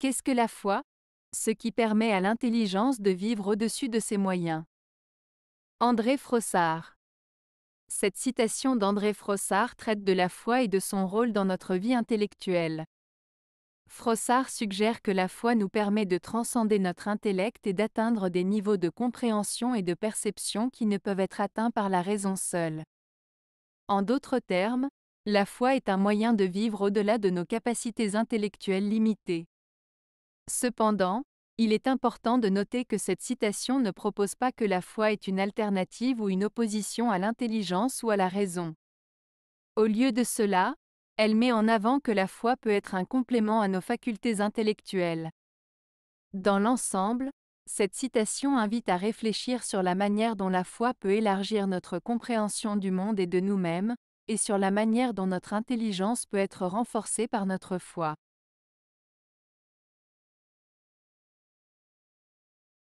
Qu'est-ce que la foi Ce qui permet à l'intelligence de vivre au-dessus de ses moyens. André Frossard. Cette citation d'André Frossard traite de la foi et de son rôle dans notre vie intellectuelle. Frossard suggère que la foi nous permet de transcender notre intellect et d'atteindre des niveaux de compréhension et de perception qui ne peuvent être atteints par la raison seule. En d'autres termes, la foi est un moyen de vivre au-delà de nos capacités intellectuelles limitées. Cependant, il est important de noter que cette citation ne propose pas que la foi est une alternative ou une opposition à l'intelligence ou à la raison. Au lieu de cela, elle met en avant que la foi peut être un complément à nos facultés intellectuelles. Dans l'ensemble, cette citation invite à réfléchir sur la manière dont la foi peut élargir notre compréhension du monde et de nous-mêmes, et sur la manière dont notre intelligence peut être renforcée par notre foi.